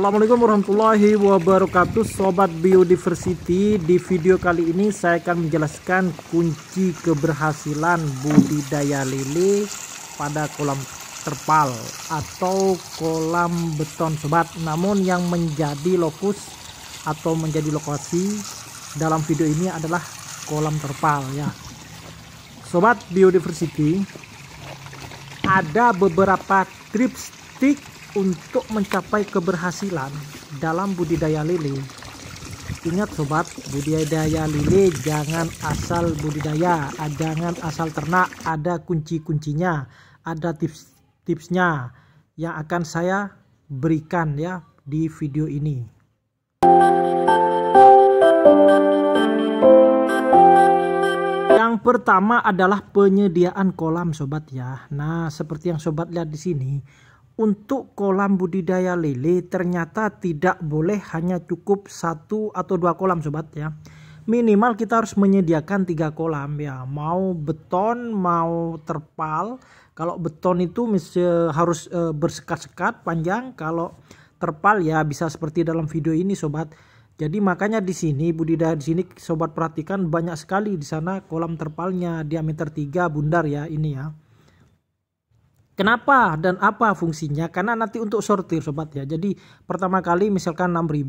Assalamualaikum warahmatullahi wabarakatuh Sobat Biodiversity Di video kali ini saya akan menjelaskan kunci keberhasilan budidaya lele pada kolam terpal atau kolam beton sobat namun yang menjadi lokus atau menjadi lokasi dalam video ini adalah kolam terpal ya Sobat Biodiversity ada beberapa tips untuk mencapai keberhasilan dalam budidaya lele ingat sobat budidaya lele jangan asal budidaya ah, jangan asal ternak ada kunci-kuncinya ada tips-tipsnya yang akan saya berikan ya di video ini yang pertama adalah penyediaan kolam sobat ya nah seperti yang sobat lihat di sini untuk kolam budidaya lele ternyata tidak boleh hanya cukup satu atau dua kolam sobat ya minimal kita harus menyediakan tiga kolam ya mau beton mau terpal kalau beton itu eh, harus eh, bersekat-sekat panjang kalau terpal ya bisa seperti dalam video ini sobat jadi makanya di sini budidaya di sini sobat perhatikan banyak sekali di sana kolam terpalnya diameter tiga bundar ya ini ya. Kenapa dan apa fungsinya? Karena nanti untuk sortir sobat ya. Jadi pertama kali misalkan 6000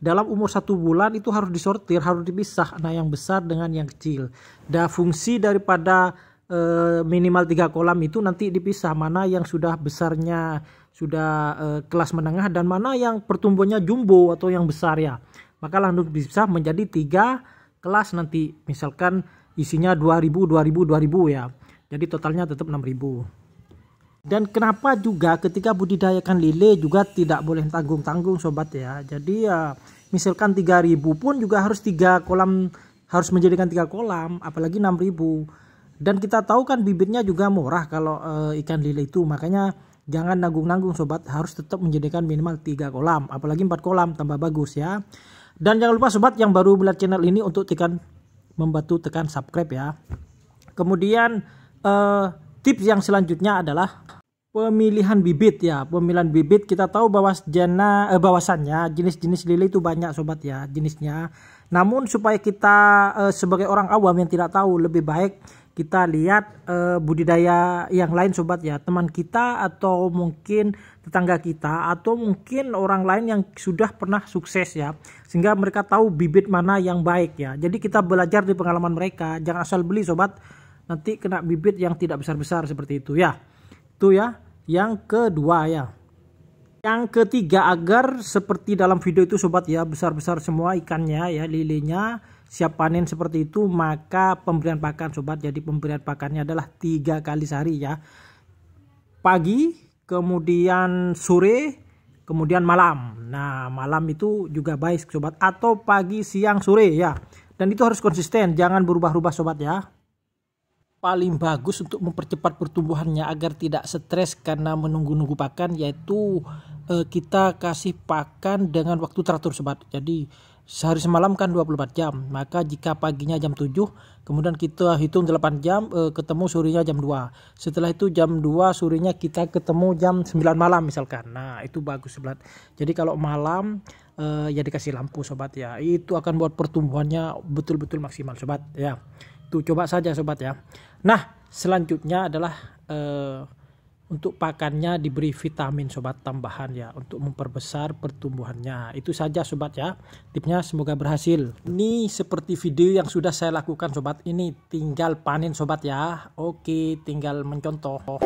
dalam umur satu bulan itu harus disortir, harus dipisah nah yang besar dengan yang kecil. Dan fungsi daripada eh, minimal tiga kolam itu nanti dipisah mana yang sudah besarnya sudah eh, kelas menengah dan mana yang pertumbuhannya jumbo atau yang besar ya. Maka langsung dipisah menjadi tiga kelas nanti misalkan isinya 2000, 2000, 2000 ya. Jadi totalnya tetap 6000. Dan kenapa juga ketika budidayakan lele juga tidak boleh tanggung-tanggung sobat ya. Jadi ya misalkan 3000 pun juga harus tiga kolam harus menjadikan tiga kolam apalagi 6000. Dan kita tahu kan bibitnya juga murah kalau e, ikan lele itu makanya jangan nanggung-nanggung sobat harus tetap menjadikan minimal tiga kolam apalagi empat kolam tambah bagus ya. Dan jangan lupa sobat yang baru melihat channel ini untuk tekan membantu tekan subscribe ya. Kemudian e, tips yang selanjutnya adalah pemilihan bibit ya pemilihan bibit kita tahu bahwa jena, eh, bahwasannya jenis-jenis lili itu banyak sobat ya jenisnya namun supaya kita eh, sebagai orang awam yang tidak tahu lebih baik kita lihat eh, budidaya yang lain sobat ya teman kita atau mungkin tetangga kita atau mungkin orang lain yang sudah pernah sukses ya sehingga mereka tahu bibit mana yang baik ya jadi kita belajar di pengalaman mereka jangan asal beli sobat nanti kena bibit yang tidak besar-besar seperti itu ya itu ya yang kedua ya yang ketiga agar seperti dalam video itu sobat ya besar-besar semua ikannya ya lilinnya siap panen seperti itu maka pemberian pakan sobat jadi pemberian pakannya adalah tiga kali sehari ya pagi kemudian sore kemudian malam nah malam itu juga baik sobat atau pagi siang sore ya dan itu harus konsisten jangan berubah-ubah sobat ya paling bagus untuk mempercepat pertumbuhannya agar tidak stres karena menunggu-nunggu pakan yaitu eh, kita kasih pakan dengan waktu teratur sobat. Jadi sehari semalam kan 24 jam. Maka jika paginya jam 7, kemudian kita hitung 8 jam eh, ketemu surinya jam 2. Setelah itu jam 2 surinya kita ketemu jam 9 malam misalkan. Nah, itu bagus sobat. Jadi kalau malam eh, ya dikasih lampu sobat ya. Itu akan buat pertumbuhannya betul-betul maksimal sobat ya. Tuh coba saja sobat ya. Nah, selanjutnya adalah uh, untuk pakannya diberi vitamin sobat tambahan ya untuk memperbesar pertumbuhannya. Itu saja sobat ya. Tipnya semoga berhasil. Ini seperti video yang sudah saya lakukan sobat. Ini tinggal panen sobat ya. Oke, tinggal mencontoh.